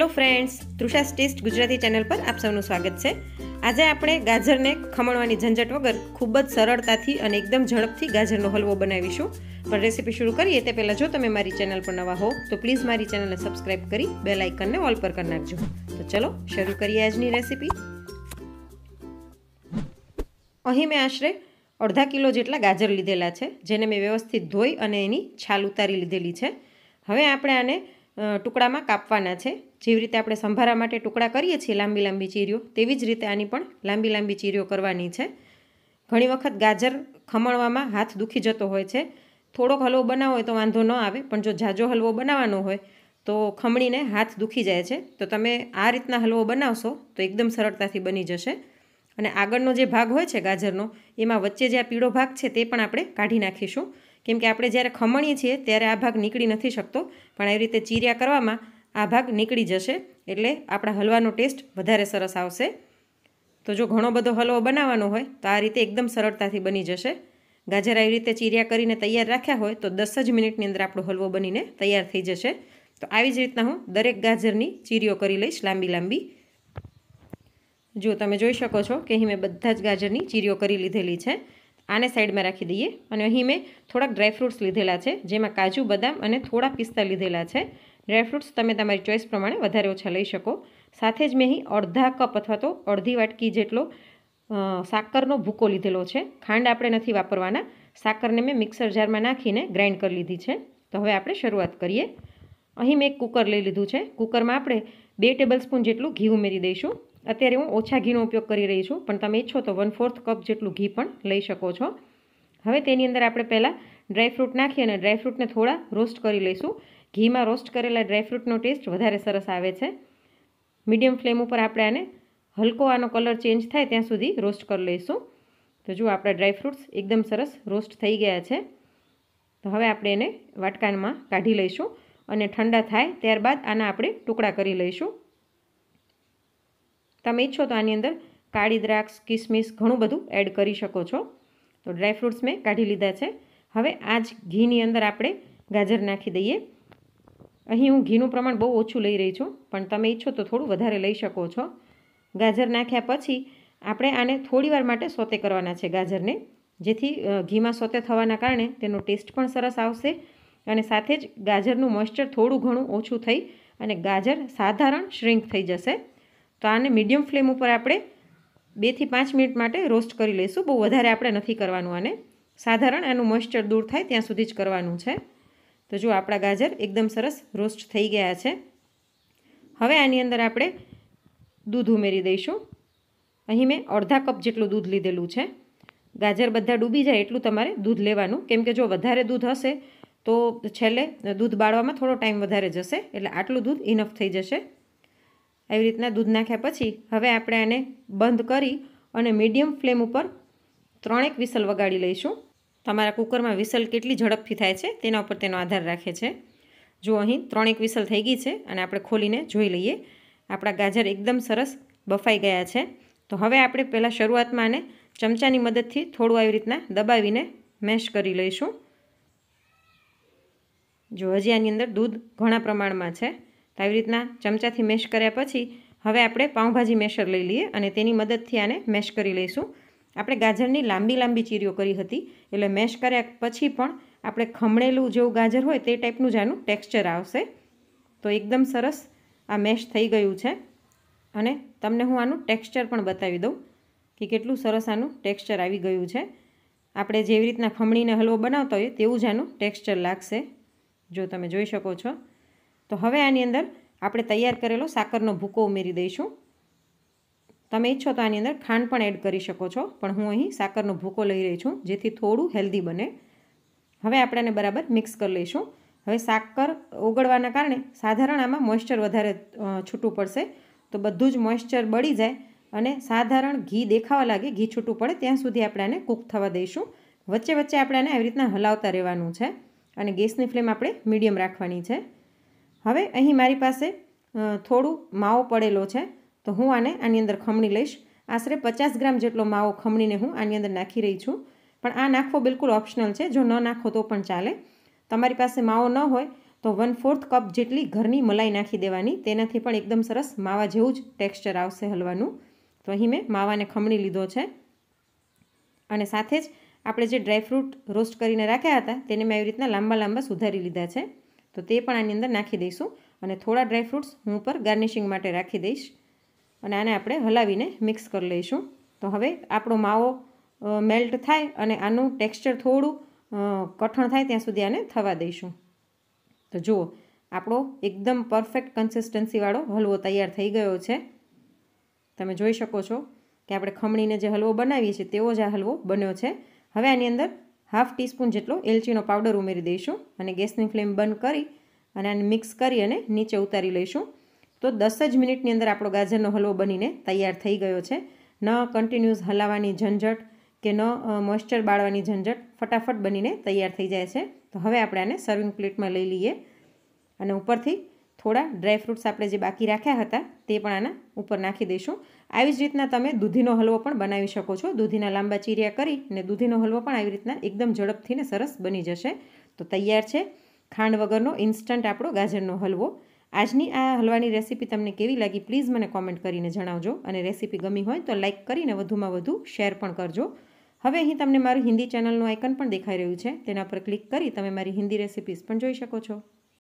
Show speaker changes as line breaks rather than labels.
hello friends Trusha's taste Gujarati channel પર આપ સૌનું સ્વાગત છે આજે આપણે ગાજરને ખમણવાની ઝંઝટ વગર ખૂબ જ સરળતાથી અને એકદમ ઝડપથી ગાજરનો હલવો બનાવીશું પણ રેસીપી શરૂ કરીએ તે પહેલાં જો તમે મારી ચેનલ પર નવા હો તો પ્લીઝ મારી ચેનલને સબસ્ક્રાઇબ કરી બે લાઇકનને ઓલ પર કરી નાખજો તો ચલો શરૂ કરીએ આજની રેસીપી અહીં મેં આશરે અડધા કિલો જેટલા ગાજર લીધેલા છે જેને મેં વ્યવસ્થિત ધોઈ અને એની છાલ ઉતારી લીધેલી છે હવે આપણે આને ટુકડામાં કાપવાના છે જેવી રીતે આપણે સંભારા માટે ટુકડા કરીએ છીએ લાંબી લાંબી ચીરીઓ તેવી જ રીતે આની પણ લાંબી લાંબી ચીરીઓ કરવાની છે ઘણી વખત ગાજર ખમણવામાં હાથ દુખી જતો હોય છે થોડોક હલવો બનાવો હોય તો વાંધો ન આવે પણ જો ઝાઝો હલવો બનાવવાનો હોય તો ખમણીને હાથ દુખી જાય છે તો તમે આ રીતના હલવો બનાવશો તો એકદમ સરળતાથી બની જશે અને આગળનો જે ભાગ હોય છે ગાજરનો એમાં વચ્ચે જે આ પીળો ભાગ છે તે પણ આપણે કાઢી નાખીશું કેમ કે આપણે જ્યારે ખમણીએ છીએ ત્યારે આ ભાગ નીકળી નથી શકતો પણ આવી રીતે ચીર્યા કરવામાં આ ભાગ નીકળી જશે એટલે આપણા હલવાનો ટેસ્ટ વધારે સરસ આવશે તો જો ઘણો બધો હલવો બનાવવાનો હોય તો આ રીતે એકદમ સરળતાથી બની જશે ગાજર આવી રીતે ચીર્યા કરીને તૈયાર રાખ્યા હોય તો દસ જ મિનિટની અંદર આપણો હલવો બનીને તૈયાર થઈ જશે તો આવી જ રીતના હું દરેક ગાજરની ચીરીઓ કરી લઈશ લાંબી લાંબી જો તમે જોઈ શકો છો કે અહીં મેં બધા જ ગાજરની ચીરીઓ કરી લીધેલી છે આને સાઈડમાં રાખી દઈએ અને અહીં મેં થોડાક ડ્રાયફ્રૂટ્સ લીધેલા છે જેમાં કાજુ બદામ અને થોડા પિસ્તા લીધેલા છે ડ્રાયફ્રૂટ્સ તમે તમારી ચોઈસ પ્રમાણે વધારે ઓછા લઈ શકો સાથે જ મેં અહીં અડધા કપ અથવા તો અડધી વાટકી જેટલો સાકરનો ભૂકો લીધેલો છે ખાંડ આપણે નથી વાપરવાના સાકરને મેં મિક્સર જારમાં નાખીને ગ્રાઇન્ડ કરી લીધી છે તો હવે આપણે શરૂઆત કરીએ અહીં મેં એક કૂકર લઈ લીધું છે કૂકરમાં આપણે બે ટેબલસ્પૂન જેટલું ઘી ઉમેરી દઈશું અત્યારે હું ઓછા ઘીનો ઉપયોગ કરી રહી છું પણ તમે ઈચ્છો તો વન ફોર્થ કપ જેટલું ઘી પણ લઈ શકો છો હવે તેની અંદર આપણે પહેલાં ડ્રાયફ્રૂટ નાખી અને ડ્રાયફ્રૂટને થોડા રોસ્ટ કરી લઈશું ઘીમાં રોસ્ટ કરેલા ડ્રાયફ્રૂટનો ટેસ્ટ વધારે સરસ આવે છે મીડિયમ ફ્લેમ ઉપર આપણે આને હલકો આનો કલર ચેન્જ થાય ત્યાં સુધી રોસ્ટ કરી લઈશું તો જુઓ આપણા ડ્રાયફ્રૂટ્સ એકદમ સરસ રોસ્ટ થઈ ગયા છે તો હવે આપણે એને વાટકાનમાં કાઢી લઈશું અને ઠંડા થાય ત્યારબાદ આના આપણે ટુકડા કરી લઈશું તમે ઈચ્છો તો આની અંદર કાળી દ્રાક્ષ કિસમિસ ઘણું બધું એડ કરી શકો છો તો ડ્રાયફ્રૂટ્સ મેં કાઢી લીધા છે હવે આ જ ઘીની અંદર આપણે ગાજર નાખી દઈએ અહીં હું ઘીનું પ્રમાણ બહુ ઓછું લઈ રહી છું પણ તમે ઈચ્છો તો થોડું વધારે લઈ શકો છો ગાજર નાખ્યા પછી આપણે આને થોડીવાર માટે સોતે કરવાના છે ગાજરને જેથી ઘીમાં સોતે થવાના કારણે તેનો ટેસ્ટ પણ સરસ આવશે અને સાથે જ ગાજરનું મોઇશ્ચર થોડું ઘણું ઓછું થઈ અને ગાજર સાધારણ શ્રિંક થઈ જશે તો આને મીડિયમ ફ્લેમ ઉપર આપણે બેથી પાંચ મિનિટ માટે રોસ્ટ કરી લઈશું બહુ વધારે આપણે નથી કરવાનું આને સાધારણ આનું મોઇશ્ચર દૂર થાય ત્યાં સુધી જ કરવાનું છે તો જો આપણા ગાજર એકદમ સરસ રોસ્ટ થઈ ગયા છે હવે આની અંદર આપણે દૂધ ઉમેરી દઈશું અહીં મેં અડધા કપ જેટલું દૂધ લીધેલું છે ગાજર બધા ડૂબી જાય એટલું તમારે દૂધ લેવાનું કેમ કે જો વધારે દૂધ હશે તો છેલ્લે દૂધ બાળવામાં થોડો ટાઈમ વધારે જશે એટલે આટલું દૂધ ઇનફ થઈ જશે આવી રીતના દૂધ નાખ્યા પછી હવે આપણે આને બંધ કરી અને મીડિયમ ફ્લેમ ઉપર ત્રણેક વિસલ વગાડી લઈશું તમારા કુકરમાં વિસલ કેટલી ઝડપથી થાય છે તેના ઉપર તેનો આધાર રાખે છે જો અહીં ત્રણેક વિસલ થઈ ગઈ છે અને આપણે ખોલીને જોઈ લઈએ આપણા ગાજર એકદમ સરસ બફાઈ ગયા છે તો હવે આપણે પહેલાં શરૂઆતમાં આને ચમચાની મદદથી થોડું આવી રીતના દબાવીને મેશ કરી લઈશું જો હજી આની અંદર દૂધ ઘણા પ્રમાણમાં છે તો આવી રીતના ચમચાથી મેશ કર્યા પછી હવે આપણે પાઉંભાજી મેશર લઈ લઈએ અને તેની મદદથી આને મેશ કરી લઈશું આપણે ગાજરની લાંબી લાંબી ચીરીઓ કરી હતી એટલે મેશ કર્યા પછી પણ આપણે ખમણેલું જેવું ગાજર હોય તે ટાઈપનું જ આનું ટેક્સચર આવશે તો એકદમ સરસ આ મેશ થઈ ગયું છે અને તમને હું આનું ટેક્સચર પણ બતાવી દઉં કે કેટલું સરસ આનું ટેક્સચર આવી ગયું છે આપણે જેવી રીતના ખમણીને હલવો બનાવતા હોઈએ તેવું જ આનું ટેક્સચર લાગશે જો તમે જોઈ શકો છો તો હવે આની અંદર આપણે તૈયાર કરેલો સાકરનો ભૂકો ઉમેરી દઈશું તમે ઈચ્છો તો આની અંદર ખાંડ પણ એડ કરી શકો છો પણ હું અહીં સાકરનો ભૂકો લઈ રહી છું જેથી થોડું હેલ્ધી બને હવે આપણે આને બરાબર મિક્સ કરી લઈશું હવે સાકર ઓગળવાના કારણે સાધારણ આમાં મોઇસ્ચર વધારે છૂટું પડશે તો બધું જ મોઇસ્ચર બળી જાય અને સાધારણ ઘી દેખાવા લાગે ઘી છૂટું પડે ત્યાં સુધી આપણે આને કૂક થવા દઈશું વચ્ચે વચ્ચે આપણે આને આવી રીતના હલાવતા રહેવાનું છે અને ગેસની ફ્લેમ આપણે મીડિયમ રાખવાની છે હવે અહીં મારી પાસે થોડું માવો પડેલો છે તો હું આને આની અંદર ખમણી લઈશ આશરે પચાસ ગ્રામ જેટલો માવો ખમણીને હું આની અંદર નાખી રહી છું પણ આ નાખવો બિલકુલ ઓપ્શનલ છે જો ન નાખો તો પણ ચાલે તમારી પાસે માવો ન હોય તો વન ફોર્થ કપ જેટલી ઘરની મલાઈ નાખી દેવાની તેનાથી પણ એકદમ સરસ માવા જેવું જ ટેક્સચર આવશે હલવાનું તો અહીં મેં માવાને ખમણી લીધો છે અને સાથે જ આપણે જે ડ્રાયફ્રૂટ રોસ્ટ કરીને રાખ્યા હતા તેને મેં એવી રીતના લાંબા લાંબા સુધારી લીધા છે તો તે પણ આની અંદર નાખી દઈશું અને થોડા ડ્રાયફ્રૂટ્સ હું ઉપર ગાર્નિશિંગ માટે રાખી દઈશ અને આને આપણે હલાવીને મિક્સ કરી લઈશું તો હવે આપણો માવો મેલ્ટ થાય અને આનું ટેક્સચર થોડું કઠણ થાય ત્યાં સુધી આને થવા દઈશું તો જુઓ આપણો એકદમ પરફેક્ટ કન્સિસ્ટન્સીવાળો હલવો તૈયાર થઈ ગયો છે તમે જોઈ શકો છો કે આપણે ખમણીને જે હલવો બનાવીએ છીએ તેવો જ આ હલવો બન્યો છે હવે આની અંદર હાફ ટીસ્પૂન જેટલો એલચીનો પાવડર ઉમેરી દઈશું અને ગેસની ફ્લેમ બંધ કરી અને આને મિક્સ કરી અને નીચે ઉતારી લઈશું તો દસ જ મિનિટની અંદર આપણો ગાજરનો હલવો બનીને તૈયાર થઈ ગયો છે ન કન્ટિન્યુઅસ હલાવવાની ઝંઝટ કે ન મોઇસ્ચર બાળવાની ઝંઝટ ફટાફટ બનીને તૈયાર થઈ જાય છે તો હવે આપણે આને સર્વિંગ પ્લેટમાં લઈ લઈએ અને ઉપરથી થોડા ડ્રાય ફ્રૂટ્સ આપણે જે બાકી રાખ્યા હતા તે પણ આના ઉપર નાખી દઈશું આવી જ રીતના તમે દૂધીનો હલવો પણ બનાવી શકો છો દૂધીના લાંબા ચીરિયા કરી અને દૂધીનો હલવો પણ આવી રીતના એકદમ ઝડપથી ને સરસ બની જશે તો તૈયાર છે ખાંડ વગરનો ઇન્સ્ટન્ટ આપણો ગાજરનો હલવો આજની આ હલવાની રેસીપી તમને કેવી લાગી પ્લીઝ મને કોમેન્ટ કરીને જણાવજો અને રેસીપી ગમી હોય તો લાઇક કરીને વધુમાં વધુ શેર પણ કરજો હવે અહીં તમને મારું હિન્દી ચેનલનું આઇકન પણ દેખાઈ રહ્યું છે તેના પર ક્લિક કરી તમે મારી હિન્દી રેસીપીસ પણ જોઈ શકો છો